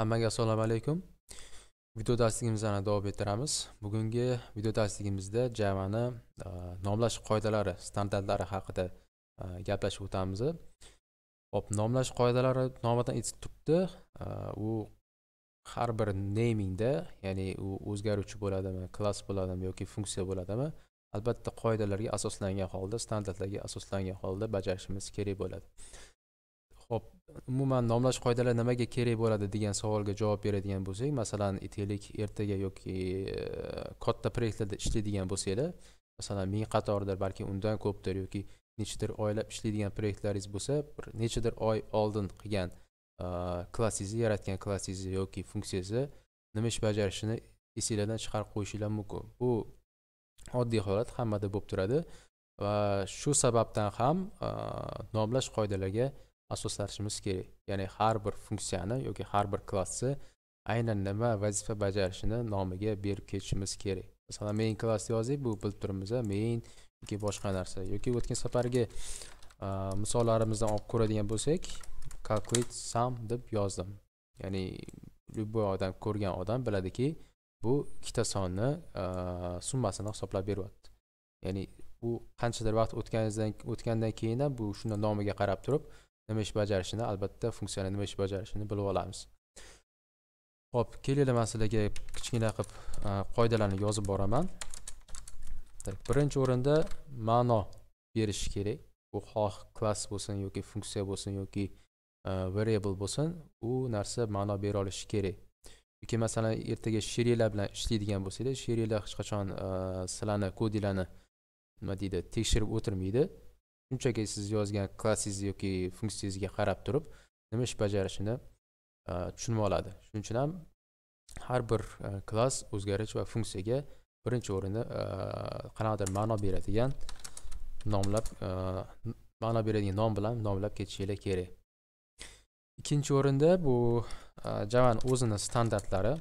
hammaga assalomu alaykum video darsligimizni davom ettiramiz bugungi video darsligimizda javani e, nomlash qoidalari standartlari haqida e, gaplashib o'tamiz hop nomlash qoidalari nomidan aytib turibdi e, u har bir neymingda ya'ni u o'zgaruvchi bo'ladimi klass bo'ladimi yoki funksiya bo'ladimi albatta qoidalarga asoslangan holda standartlarga asoslangan holda bajarishimiz kerak bo'ladi ho'p umuman nomlash qoidalari nimaga kerak bo'ladi degan savolga javob beradigan bo'lsak masalan aytaylik ertaga yoki e, katta proyektlarda ishlaydigan bo'lsanglar masalan ming qatordir balki undan ko'pdir yoki nechadir oylab ishlaydigan proyektlaringiz bo'lsa bir nechadir oy oldin qilgan e, klassingizni yaratgan klassingizni yoki funksiyangizni nima ish bajarishini esinglardan chiqarib qo'yishinglar mumkin bu oddiy holat hammada bo'lib turadi va shu sababdan ham e, nomlash qoidalariga asoslashimiz kerak ya'ni har bir funksiyani yoki har bir klassni aynan nima vazifa bajarishini nomiga berib ketishimiz kerak masalan main klass yozdik bu bilib turibmiz main yoki boshqa narsa yoki o'tgan safargi misollarimizdan olib ko'radigan bo'lsak calculate sum deb yozdim ya'ni любой odam ko'rgan odam biladiki bu ikkita sonni summasini hisoblab beryapti ya'ni u qanchadir vaqt o'tganidan o'tgandan keyin ham bu shuni nomiga qarab turib nima ish bajarishini albatta funksiyani nima ish bajarishini bilib olamiz ho'p kelinglar masalaga kichkina qilib e, qoidalarni yozib boraman birinchi o'rinda ma'no berish kerak u xoh klass bo'lsin yoki funksiya bo'lsin yoki e, variable bo'lsin u narsa ma'no bera olishi kerak yoki masalan ertaga sherelar bilan ishlaydigan bo'lsanglar sherelar hech qachon e, sizlarni kodinglarni nima deydi tekshirib o'tirmaydi shunchaki siz yozgan klassingiz yoki funksiyangizga qarab turib nima ish bajarishini tushunib oladi shuning uchun ham har bir klass o'zgarish va funksiyaga birinchi o'rinda qanaqadir ma'no beradigan nomlab ma'no beradigan nom bilan nomlab ketishinglar kerak ikkinchi o'rinda bu javani o'zini standartlari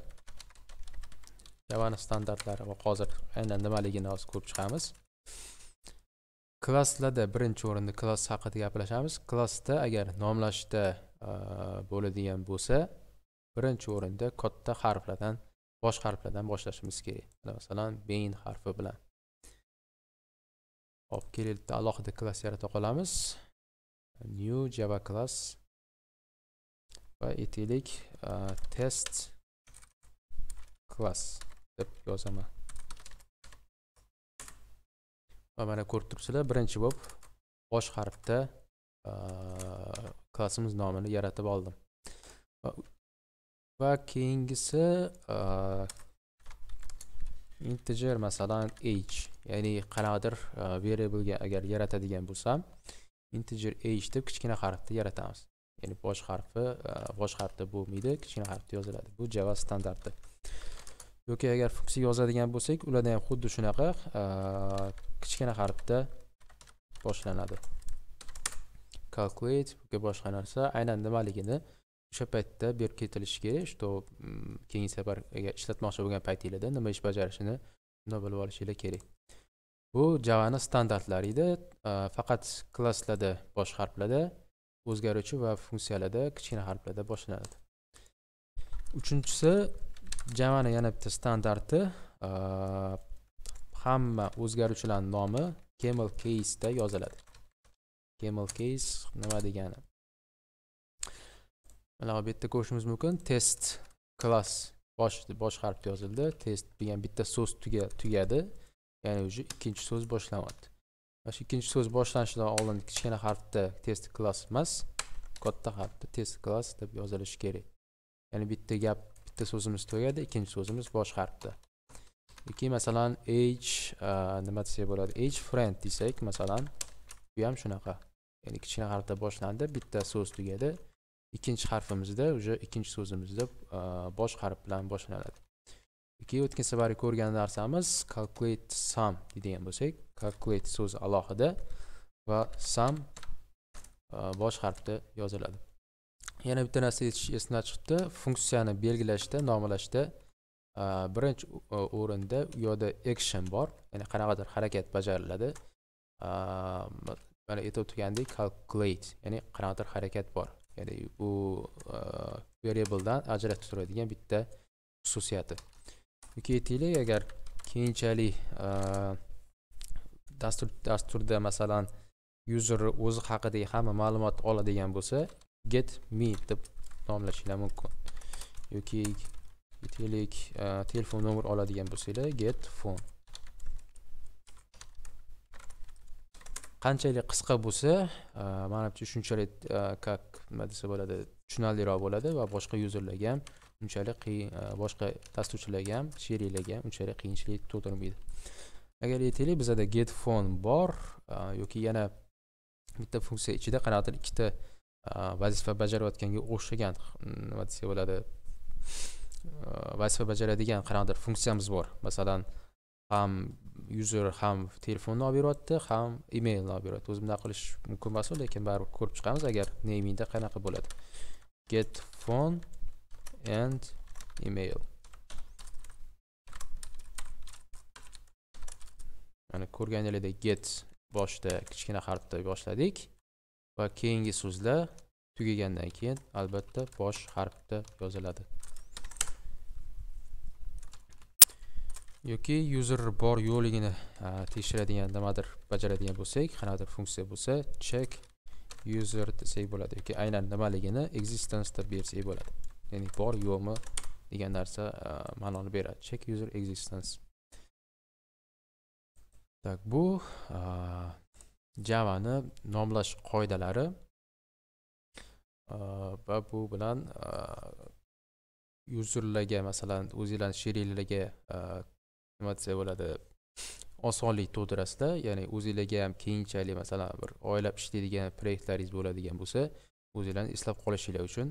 javani standartlari va hozir aynan nimaligini hozir ko'rib chiqamiz klasslarda birinchi o'rinda klass haqida gaplashamiz klassda agar nomlashda e, bo'ladigan bo'lsa birinchi o'rinda katta harflardan bosh harflardan boshlashimiz kerak masalan main harfi bilan hop kelaylikda alohida klass yarata qolamiz new java class va aytaylik e, test klass deb yozaman va mana ko'rib turibsizlar birinchi bo'lib bosh harfda klassimiz nomini yaratib oldim va keyingisi integer masalan h ya'ni qanaqadir variablega agar yaratadigan bo'lsam integer h deb kichkina harfda yaratamiz ya'ni bosh harfi bosh harfda bo'lmaydi kichkina harfda yoziladi bu java standarti yoki agar funksiya yozadigan bo'lsak ularda ham xuddi shunaqa kichkina harfda boshlanadi calculate yoki boshqa narsa aynan nimaligini o'sha paytda berib ketilishi kerak что mm, keyingi safar agar ishlatmoqchi bo'lgan paytinglarda nima ish bajarishini unda bilib olishinglar kerak bu javani standartlari edi faqat klasslarda bosh harflarda o'zgaruvchi va funksiyalarda kichkina harflarda boshlanadi uchinchisi javani yana bitta standarti e, hamma o'zgaruvchilarni nomi camel caseda yoziladi camel case nima degani mana bu yerda ko'rishimiz mumkin test klass bosh bosh harfda yozildi test degan bitta so'z tugadi ya'ni уже ikkinchi so'z boshlanadi mana shu ikkinchi so'z boshlanishidan oldin kichkina harfda test klass emas katta harfda test klass deb yozilishi kerak ya'ni bitta gap bitta so'zimiz tugadi ikkinchi so'zimiz bosh harfda yoki masalan uh, nima desak bo'ladi h friend desak masalan bu ham shunaqa ya'ni kichkina harfda boshlandi bitta so'z tugadi ikkinchi harfimizda уже ikkinchi so'zimizda bosh harf bilan boshlanadi yoki o'tgan safar ko'rgan narsamiz calculate sum deydigan bo'lsak calculate so'zi alohida va sum bosh harfda yoziladi yana bitta narsa esimdan chiqibdi funksiyani belgilashda nomlashda birinchi o'rinda u yoqda action bor ya'ni qanaqadir harakat bajariladi mana aytib o'tgandek calculate ya'ni qanaqadir harakat bor ya'ni bu variabledan ajratib turadigan bitta xususiyati yoki aytaylik agar keyinchalik dastur dasturda masalan user o'zi haqidagi hamma ma'lumotni oladigan bo'lsa get me deb nomlashinglar mumkin yoki aytaylik e, telefon nomer oladigan bo'lsanglar get phone qanchalik qisqa bo'lsa e, manimcha shunchalik как e, nima desa bo'ladi tushunarliroq bo'ladi va boshqa yuzerlarga ham unchalik qiyin boshqa dasturchilarga ham sheriklarga ham unchalik qiyinchilik tug'dirmaydi agar aytaylik bizada get phone bor yoki yana bitta funksiya ichida qanaqadir ikkita vazifa э, bajarayotganga o'xshagan nima desa bo'ladi vazifa bajaradigan qanaqadir funksiyamiz bor masalan ham user ham telefonni olib beryapti ham emailni olib beryapti o'zi bunaqa qilish mumkin emas lekin baribir ko'rib chiqamiz agar namingda qanaqa bo'ladi get phone and email mana ko'rganingizdek get boshida kichkina harfda boshladik va keyingi so'zlar tugagandan keyin albatta bosh harfda yoziladi yoki user bor yo'ligini tekshiradigan nimadir bajaradigan bo'lsak qanaqadir funksiya bo'lsa check user desak bo'ladi yoki aynan nimaligini existence deb bersak bo'ladi ya'ni bor yo'qmi degan narsa ma'noni beradi check user existence так bu javani nomlash qoidalari uh, va bu bilan uh, yuzerlarga masalan o'zinglarni sheriklariga uh, nima desa bo'ladi osonlik tug'dirasizda ya'ni o'zinglarga ham keyinchalik masalan bir oylab ishlaydigan proyektlaringiz bo'ladigan bo'lsa o'zinglarni eslab qolishinglar uchun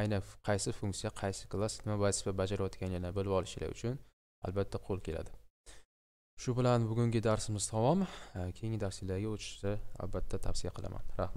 aynan qaysi funksiya qaysi klass nima vazifa bajarayotganligini bilib olishinglar uchun albatta qo'l keladi shu bilan bugungi darsimiz tamom keyingi darslarga o'tishni albatta tavsiya qilaman rahmat